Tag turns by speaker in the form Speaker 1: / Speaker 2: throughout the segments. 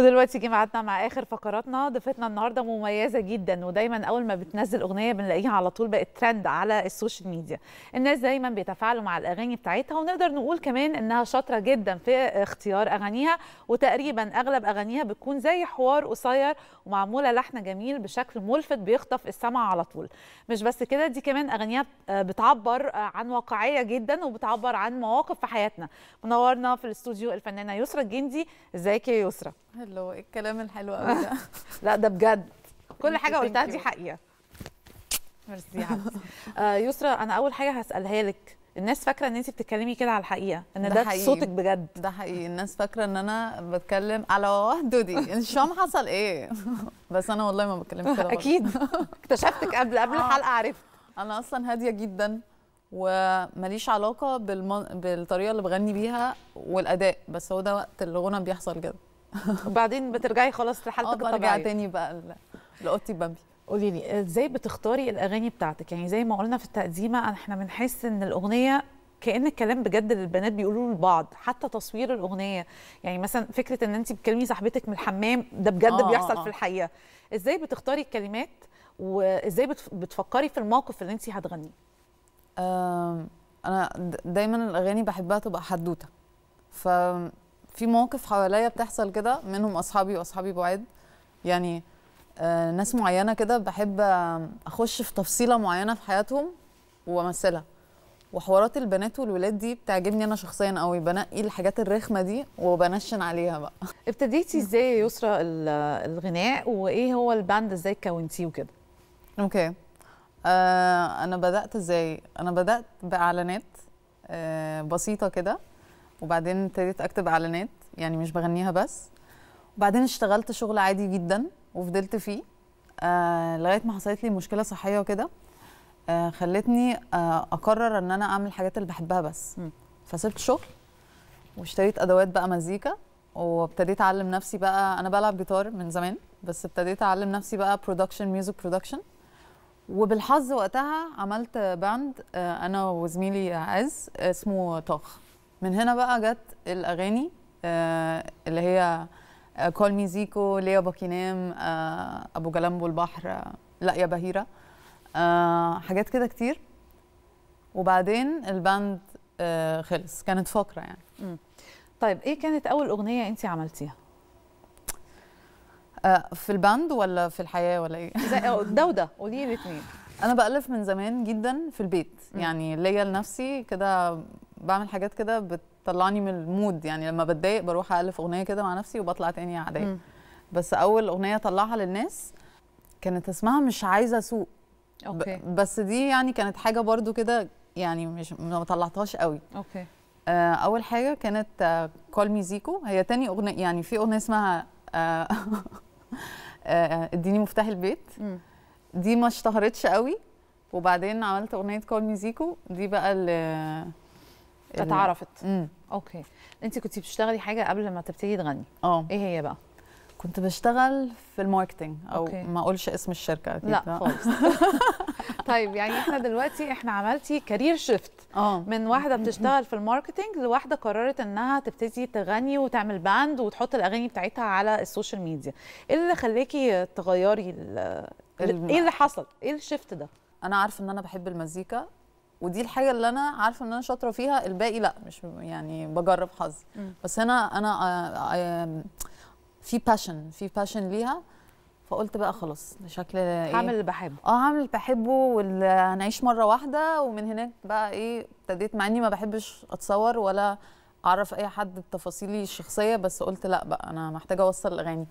Speaker 1: ودلوقتي جماعتنا مع اخر فقراتنا ضيفتنا النهارده مميزه جدا ودايما اول ما بتنزل اغنيه بنلاقيها على طول بقت ترند على السوشيال ميديا الناس دايما بيتفاعلوا مع الاغاني بتاعتها ونقدر نقول كمان انها شاطره جدا في اختيار اغانيها وتقريبا اغلب اغانيها بتكون زي حوار قصير ومعموله لحن جميل بشكل ملفت بيخطف السمع على طول مش بس كده دي كمان اغانيها بتعبر عن واقعيه جدا وبتعبر عن مواقف في حياتنا منورنا في الاستوديو الفنانه يسرا الجندي ازيك يا يسرا اللي هو ايه الكلام الحلو قوي ده لا ده بجد كل حاجه قلتها دي حقيقه ميرسي آه يسرا انا اول حاجه هسالها لك الناس فاكره ان انت بتتكلمي كده على الحقيقه ان ده, ده صوتك بجد ده حقيقي الناس فاكره ان انا بتكلم على وحدودي الشام حصل ايه بس انا والله ما بتكلمش كده اكيد اكتشفتك قبل قبل آه. الحلقه عرفت انا اصلا هاديه جدا ومليش علاقه بالطريقه اللي بغني بيها والاداء بس هو ده وقت الغنى بيحصل كده وبعدين بترجعي خلاص لحالتك الطبيعيه برجع تاني بقى لاوضتي بامبي قولي لي آه، ازاي بتختاري الاغاني بتاعتك يعني زي ما قلنا في التقديمه آه، احنا بنحس ان الاغنيه كان الكلام بجد البنات بيقولوه لبعض حتى تصوير الاغنيه يعني مثلا فكره ان انت بتكلمي صاحبتك من الحمام ده بجد آه بيحصل آه. في آه. الحقيقه ازاي بتختاري الكلمات وازاي بتفكري في الموقف اللي انت هتغنيه آه انا دايما الاغاني بحبها تبقى حدوته ف في مواقف حواليا بتحصل كده منهم اصحابي واصحابي بعاد يعني آه ناس معينه كده بحب اخش في تفصيله معينه في حياتهم وامثلها وحوارات البنات والولاد دي بتعجبني انا شخصيا قوي بنقي الحاجات الرخمه دي وبنشن عليها بقى ابتديتي ازاي يا يسرا الغناء وايه هو الباند ازاي كونتيه وكده اوكي آه انا بدات ازاي انا بدات باعلانات آه بسيطه كده وبعدين ابتديت اكتب اعلانات يعني مش بغنيها بس وبعدين اشتغلت شغل عادي جدا وفضلت فيه آه لغايه ما حصلت لي مشكله صحيه وكده آه خلتني آه اقرر ان انا اعمل الحاجات اللي بحبها بس فسبت شغل واشتريت ادوات بقى مزيكا وابتديت اعلم نفسي بقى انا بلعب جيتار من زمان بس ابتديت اعلم نفسي بقى برودكشن ميوزك برودكشن وبالحظ وقتها عملت باند آه، انا وزميلي عز آه، اسمه طاخ من هنا بقى جت الاغاني آه، اللي هي كول ميزيكو ليا باكينام ابو جلمبو البحر آه، لا يا بهيره آه، حاجات كده كتير وبعدين الباند خلص كانت فقره يعني م. طيب ايه كانت اول اغنيه انت عملتيها في الباند ولا في الحياه ولا ايه ده وده قولي الاثنين انا بألف من زمان جدا في البيت يعني ليا لنفسي كده بعمل حاجات كده بتطلعني من المود يعني لما بتضايق بروح الف اغنيه كده مع نفسي وبطلع تاني عاديه بس اول اغنيه اطلعها للناس كانت اسمها مش عايزه اسوق اوكي بس دي يعني كانت حاجه برضو كده يعني مش ما طلعتهاش قوي اوكي آه اول حاجه كانت كول مي زيكو هي تاني اغنيه يعني في اغنيه اسمها آه آه اديني مفتاح البيت م. دي ما اشتهرتش قوي وبعدين عملت اغنيه كول مي زيكو دي بقى اللي اتعرفت امم اوكي انت كنت بتشتغلي حاجه قبل ما تبتدي تغني اه ايه هي بقى كنت بشتغل في الماركتنج او أوكي. ما اقولش اسم الشركه اكيد لا آه. خالص طيب يعني احنا دلوقتي احنا عملتي كارير آه. شيفت من واحده بتشتغل في الماركتنج لواحده قررت انها تبتدي تغني وتعمل باند وتحط الاغاني بتاعتها على السوشيال ميديا ايه اللي خلاكي تغيري ايه اللي حصل ايه الشيفت ده انا عارفه ان انا بحب المزيكا ودي الحاجه اللي انا عارفه ان انا شاطره فيها الباقي لا مش يعني بجرب حظ بس انا انا آه، آه، في باشن في باشن ليها فقلت بقى خلاص شكل ايه هعمل اللي بحبه اه هعمل اللي بحبه وهنعيش مره واحده ومن هناك بقى ايه ابتديت مع اني ما بحبش اتصور ولا اعرف اي حد بتفاصيلي الشخصيه بس قلت لا بقى انا محتاجه اوصل الاغاني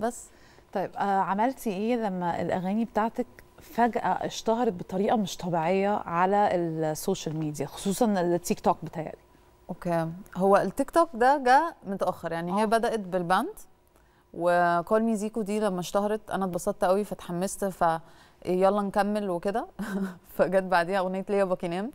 Speaker 1: بس طيب آه عملتي ايه لما الاغاني بتاعتك فجأة اشتهرت بطريقة مش طبيعية على السوشيال ميديا خصوصا التيك توك بتاعي اوكي هو التيك توك ده جه متأخر يعني أوه. هي آه. بدأت بالباند وكول مي زيكو دي لما اشتهرت انا اتبسطت قوي فاتحمست ف يلا نكمل وكده فجت بعديها اغنيه ليا باكي نام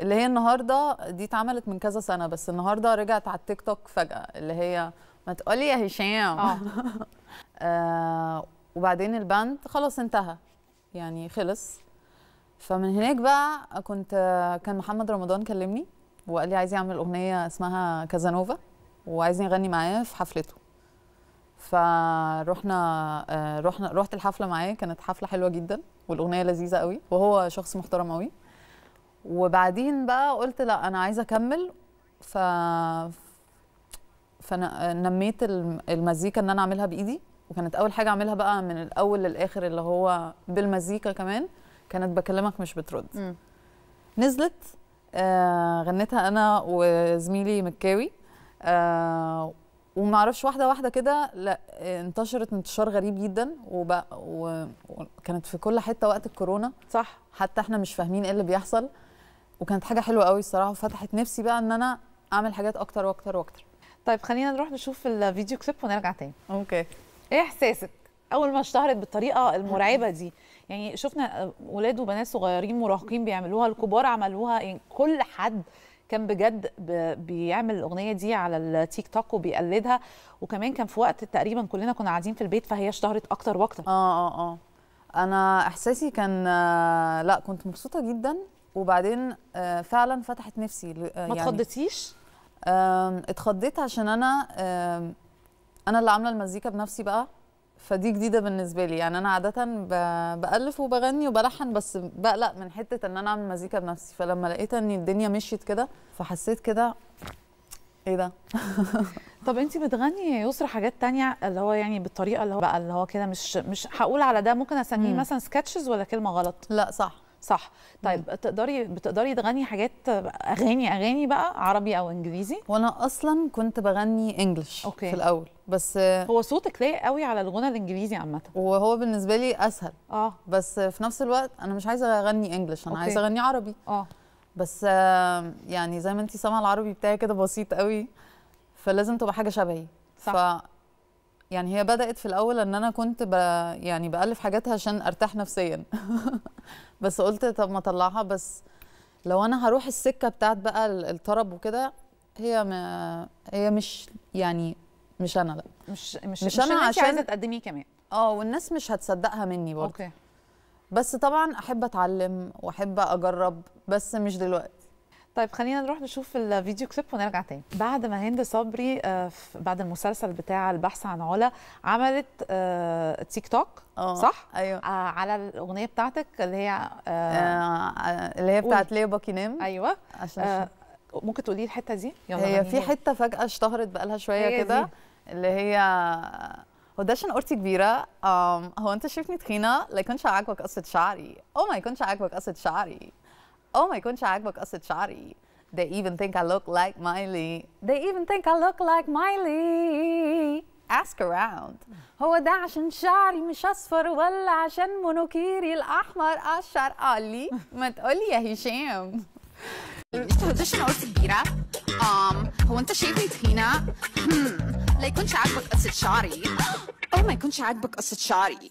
Speaker 1: اللي هي النهارده دي اتعملت من كذا سنه بس النهارده رجعت على التيك توك فجاه اللي هي ما تقولي يا هشام آه, آه، وبعدين الباند خلاص انتهى يعني خلص فمن هناك بقى كنت كان محمد رمضان كلمني وقال لي عايز يعمل اغنيه اسمها كازانوفا وعايز اغني معاه في حفلته فروحنا آه، رحنا رحت الحفله معاه كانت حفله حلوه جدا والاغنيه لذيذه قوي وهو شخص محترم قوي وبعدين بقى قلت لا انا عايزه اكمل ف فنميت المزيكا ان انا اعملها بايدي وكانت اول حاجه اعملها بقى من الاول للاخر اللي هو بالمزيكا كمان كانت بكلمك مش بترد م. نزلت آه غنيتها انا وزميلي مكاوي آه ومعرفش واحده واحده كده لا انتشرت انتشار غريب جدا وبقى وكانت في كل حته وقت الكورونا صح حتى احنا مش فاهمين ايه اللي بيحصل وكانت حاجه حلوه قوي الصراحه وفتحت نفسي بقى ان انا اعمل حاجات اكتر واكتر واكتر طيب خلينا نروح نشوف الفيديو كليب ونرجع تاني اوكي ايه احساسك اول ما اشتهرت بالطريقه المرعبه دي يعني شفنا ولاد وبنات صغيرين مراهقين بيعملوها الكبار عملوها يعني كل حد كان بجد بيعمل الاغنيه دي على التيك توك وبيقلدها وكمان كان في وقت تقريبا كلنا كنا قاعدين في البيت فهي اشتهرت اكتر واكتر اه اه اه انا احساسي كان آه، لا كنت مبسوطه جدا وبعدين آه، فعلا فتحت نفسي آه، يعني ما اتخضيتيش اتخضتيش اتخضيت عشان انا انا اللي عامله المزيكا بنفسي بقى فدي جديده بالنسبه لي يعني انا عاده بالف وبغني وبلحن بس بقلق من حته ان انا اعمل مزيكا بنفسي فلما لقيت ان الدنيا مشيت كده فحسيت كده ايه ده طب انت بتغني يا يسرا حاجات تانية اللي هو يعني بالطريقه اللي هو بقى اللي هو كده مش مش هقول على ده ممكن اسميه مثلا سكتشز ولا كلمه غلط لا صح صح طيب تقدري بتقدري تغني حاجات اغاني اغاني بقى عربي او انجليزي وانا اصلا كنت بغني انجلش أوكي. في الاول بس هو صوتك لايق قوي على الغنى الانجليزي عامه وهو بالنسبه لي اسهل اه بس في نفس الوقت انا مش عايزه اغني انجلش انا أوكي. عايزه اغني عربي اه بس يعني زي ما انت سامعه العربي بتاعي كده بسيط قوي فلازم تبقى حاجه شبهي صح. يعني هي بدات في الاول ان انا كنت ب... يعني بالف حاجات عشان ارتاح نفسيا بس قلت طب ما اطلعها بس لو انا هروح السكه بتاعت بقى الطرب وكده هي ما... هي مش يعني مش انا لا مش مش, مش انا عشان عايزه تقدميه كمان اه والناس مش هتصدقها مني برضه اوكي بس طبعا احب اتعلم واحب اجرب بس مش دلوقتي طيب خلينا نروح نشوف الفيديو كليب ونرجع تاني بعد ما هند صبري آه، بعد المسلسل بتاع البحث عن علا عملت آه، تيك توك أوه. صح ايوه آه، على الاغنيه بتاعتك اللي هي اللي هي بتاعت ليه باكي نام ايوه عشان ممكن تقولي الحته دي يلا هي في حته فجاه اشتهرت بقى لها شويه كده اللي هي هو ده عشان قرتي كبيرة هو أنت شايفني تخينة لا يكونش عاجبك قصة شعري أو ما يكونش عاجبك قصة شعري او ما يكونش عاجبك قصه شعري They even think I look like Miley. They even think I look like Miley. Ask around. هو ده عشان شعري مش اصفر ولا عشان مونوكيري الاحمر اشعر قالي آه، ما تقولي يا هشام انت بتدش انا قلت كبيره ام هو انت شايفني إيه هنا hmm. لا يكونش عاجبك قصه شعري او ما يكونش عاجبك قصه شعري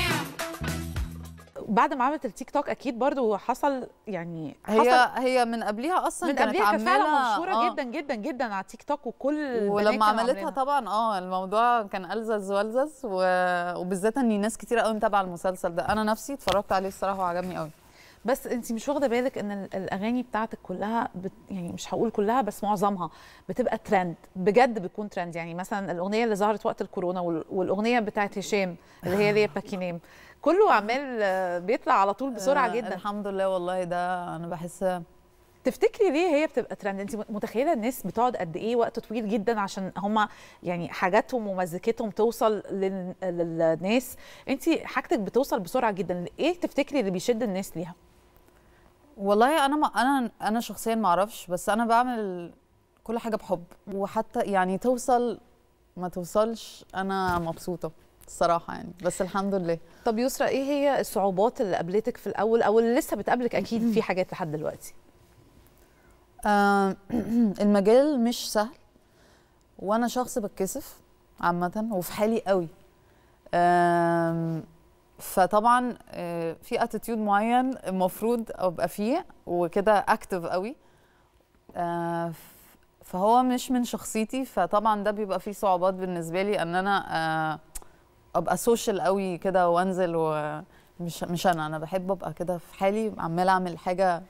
Speaker 1: بعد ما عملت التيك توك اكيد برضو حصل يعني حصل هي هي من قبلها اصلا من قبلها كانت فعلا مشهوره آه. جدا جدا جدا على التيك توك وكل ولما عملتها طبعا اه الموضوع كان الزز والزز و... وبالذات ان ناس كتير قوي متابعه المسلسل ده انا نفسي اتفرجت عليه الصراحه وعجبني قوي بس انت مش واخده بالك ان الاغاني بتاعتك كلها بت يعني مش هقول كلها بس معظمها بتبقى ترند بجد بتكون ترند يعني مثلا الاغنيه اللي ظهرت وقت الكورونا والاغنيه بتاعت هشام اللي هي ليه باكينام كله عمال آه، بيطلع على طول بسرعه آه جدا الحمد لله والله ده انا بحس تفتكري ليه هي بتبقى ترند انت متخيله الناس بتقعد قد ايه وقت طويل جدا عشان هم يعني حاجاتهم ومزيكتهم توصل للناس انت حاجتك بتوصل بسرعه جدا ايه تفتكري اللي بيشد الناس ليها والله انا ما انا انا شخصيا ما اعرفش بس انا بعمل كل حاجه بحب وحتى يعني توصل ما توصلش انا مبسوطه الصراحه يعني بس الحمد لله طب يسرا ايه هي الصعوبات اللي قابلتك في الاول او اللي لسه بتقابلك اكيد في حاجات لحد دلوقتي آه المجال مش سهل وانا شخص بتكسف عامه وفي حالي قوي آه فطبعا آه في اتيتيود معين المفروض ابقى فيه وكده اكتف قوي آه، فهو مش من شخصيتي فطبعا ده بيبقى فيه صعوبات بالنسبه لي ان انا آه، ابقى سوشيال قوي كده وانزل ومش مش انا انا بحب ابقى كده في حالي عماله اعمل حاجه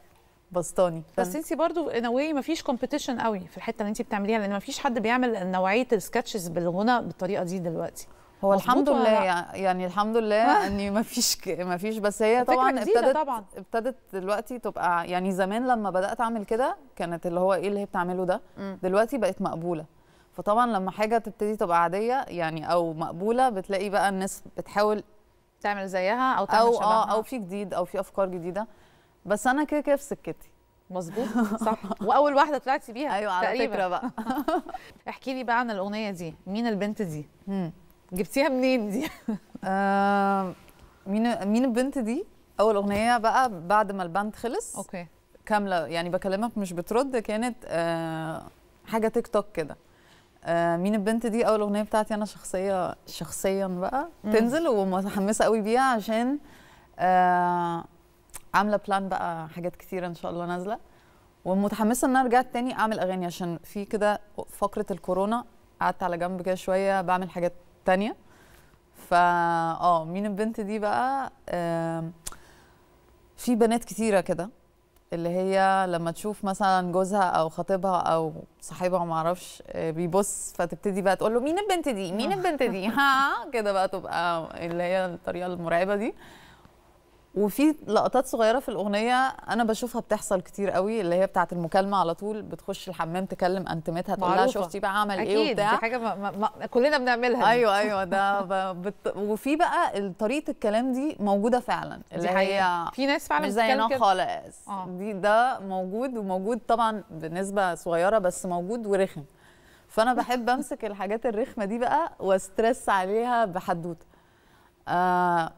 Speaker 1: بسطاني بس انت برضو نوعي ما فيش كومبيتيشن قوي في الحته اللي انت بتعمليها لان ما فيش حد بيعمل نوعيه السكتشز بالغنى بالطريقه دي دلوقتي هو الحمد لله يعني الحمد لله اني ما فيش ما فيش بس هي طبعا ابتدت طبعا. ابتدت دلوقتي تبقى يعني زمان لما بدات اعمل كده كانت اللي هو ايه اللي هي بتعمله ده دلوقتي بقت مقبوله فطبعا لما حاجه تبتدي تبقى عاديه يعني او مقبوله بتلاقي بقى الناس بتحاول تعمل زيها او تعمل او شبهها. اه او في جديد او في افكار جديده بس انا كده كده في سكتي مظبوط صح واول واحده طلعتي بيها ايوه على تقريبا. فكره بقى احكي لي بقى عن الاغنيه دي مين البنت دي جبتيها منين دي آه مين مين البنت دي اول اغنيه بقى بعد ما البند خلص اوكي كامله يعني بكلمك مش بترد كانت آه حاجه تيك توك كده آه، مين البنت دي اول اغنيه بتاعتي انا شخصيه شخصيا بقى مم. تنزل ومتحمسه قوي بيها عشان آه عامله بلان بقى حاجات كتيره ان شاء الله نازله ومتحمسه ان انا رجعت تاني اعمل اغاني عشان في كده فقره الكورونا قعدت على جنب كده شويه بعمل حاجات تانية فا اه مين البنت دي بقى آه في بنات كتيره كده اللي هي لما تشوف مثلا جوزها او خطيبها او صاحبها ما اعرفش آه، بيبص فتبتدي بقى تقول له مين البنت دي مين البنت دي ها كده بقى تبقى اللي هي الطريقه المرعبه دي وفي لقطات صغيره في الاغنيه انا بشوفها بتحصل كتير قوي اللي هي بتاعه المكالمه على طول بتخش الحمام تكلم انتمتها تقول لها شفتي بقى عمل إيه أكيد. ايه وبتاع دي حاجه ما ما ما كلنا بنعملها ايوه ايوه ده بت... وفي بقى طريقه الكلام دي موجوده فعلا اللي دي هي في ناس فعلا مش زينا خالص آه. دي ده موجود وموجود طبعا بنسبه صغيره بس موجود ورخم فانا بحب امسك الحاجات الرخمه دي بقى واسترس عليها بحدوته آه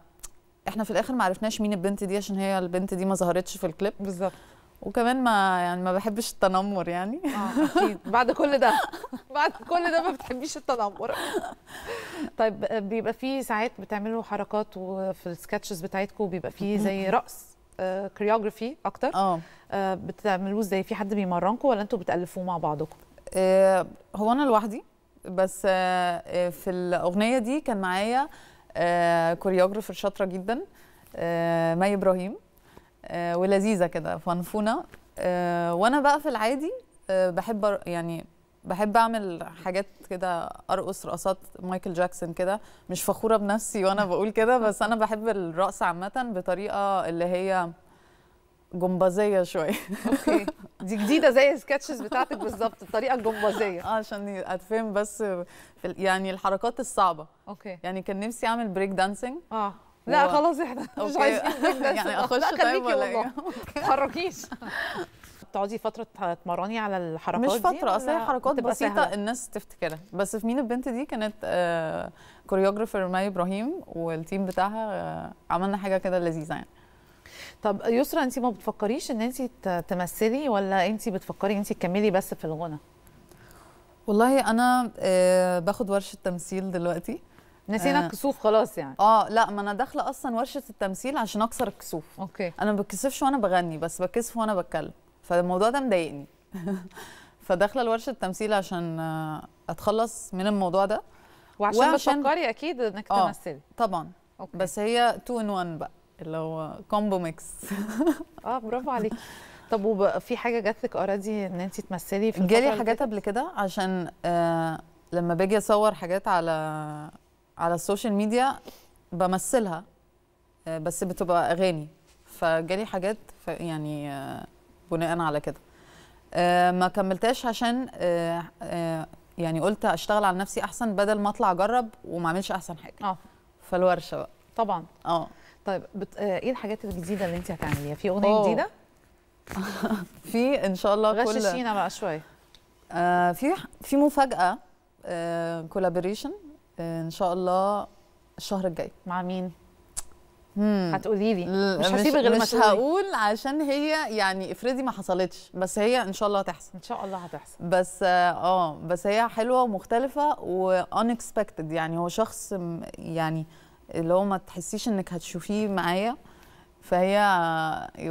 Speaker 1: احنا في الاخر ما عرفناش مين البنت دي عشان هي البنت دي ما ظهرتش في الكليب بالظبط وكمان ما يعني ما بحبش التنمر يعني اه اكيد بعد كل ده بعد كل ده ما بتحبيش التنمر طيب آه، بيبقى في ساعات بتعملوا حركات وفي السكتشز بتاعتكم بيبقى في زي رقص كريوجرافي آه، اكتر آه. اه, بتعملوه ازاي في حد بيمرنكم ولا انتوا بتالفوه مع بعضكم هو انا لوحدي بس في الاغنيه دي كان معايا كوريوجرافر آه، شاطره جدا آه، مي ابراهيم آه، ولذيذه كده فنفونه وانا بقى في العادي بحب يعني بحب اعمل حاجات كده ارقص رقصات مايكل جاكسون كده مش فخوره بنفسي وانا بقول كده بس انا بحب الرقص عامه بطريقه اللي هي جمبازيه شويه اوكي دي جديده زي السكتشز بتاعتك بالظبط الطريقه الجمبازيه اه عشان اتفهم بس يعني الحركات الصعبه اوكي يعني كان نفسي اعمل بريك دانسينج اه لا و... خلاص احنا مش عايزين بريك يعني اخش طيب ولا ايه تحركيش تقعدي فتره تتمرني على الحركات مش فتره اصل هي حركات بسيطه سهلة. الناس تفتكرها بس في مين البنت دي كانت آه كوريوجرافر ماي ابراهيم والتيم بتاعها آه عملنا حاجه كده لذيذه يعني طب يسرا انت ما بتفكريش ان انت تمثلي ولا انت بتفكري انت تكملي بس في الغنى والله انا آه، باخد ورشه تمثيل دلوقتي نسينا الكسوف آه. كسوف خلاص يعني اه لا ما انا داخله اصلا ورشه التمثيل عشان اكسر الكسوف اوكي انا ما بتكسفش وانا بغني بس بكسف وانا بتكلم فالموضوع ده مضايقني فداخله لورشه التمثيل عشان آه، اتخلص من الموضوع ده وعشان, وعشان بتفكري اكيد انك آه تمثلي طبعا أوكي. بس هي 2 ان 1 بقى اللي هو كومبو ميكس اه برافو عليكي طب وفي حاجه جات لك اوريدي ان انت تمثلي في جالي حاجات قبل كده عشان آه لما باجي اصور حاجات على على السوشيال ميديا بمثلها آه بس بتبقى اغاني فجالي حاجات يعني آه بناء على كده آه ما كملتهاش عشان آه آه يعني قلت اشتغل على نفسي احسن بدل ما اطلع اجرب وما اعملش احسن حاجه اه فالورشه بقى طبعا اه طيب بت... ايه الحاجات الجديده اللي انت هتعمليها في اغنيه أوه. جديده في ان شاء الله كل غششينا بقى شويه آه في في مفاجاه آه كولابوريشن آه ان شاء الله الشهر الجاي مع مين هتقولي لي مش هسيب غير مش هقول عشان هي يعني افرضي ما حصلتش بس هي ان شاء الله هتحصل ان شاء الله هتحصل بس اه, آه، بس هي حلوه ومختلفه وانكسبكتد يعني هو شخص يعني اللي هو ما تحسيش انك هتشوفيه معايا فهي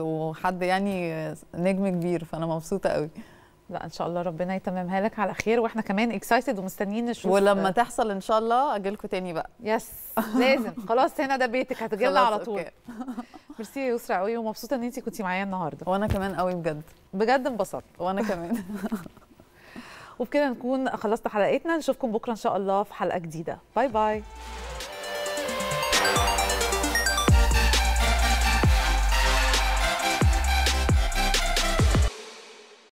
Speaker 1: وحد يعني نجم كبير فانا مبسوطه قوي لا ان شاء الله ربنا يتممها لك على خير واحنا كمان اكسايتد ومستنيين نشوف ولما تحصل ان شاء الله اجي لكم تاني بقى يس لازم خلاص هنا ده بيتك هتجي لنا على طول ميرسي يا يسرا قوي ومبسوطه ان انت كنتي معايا النهارده وانا كمان قوي بجد بجد انبسطت وانا كمان وبكده نكون خلصت حلقتنا نشوفكم بكره ان شاء الله في حلقه جديده باي باي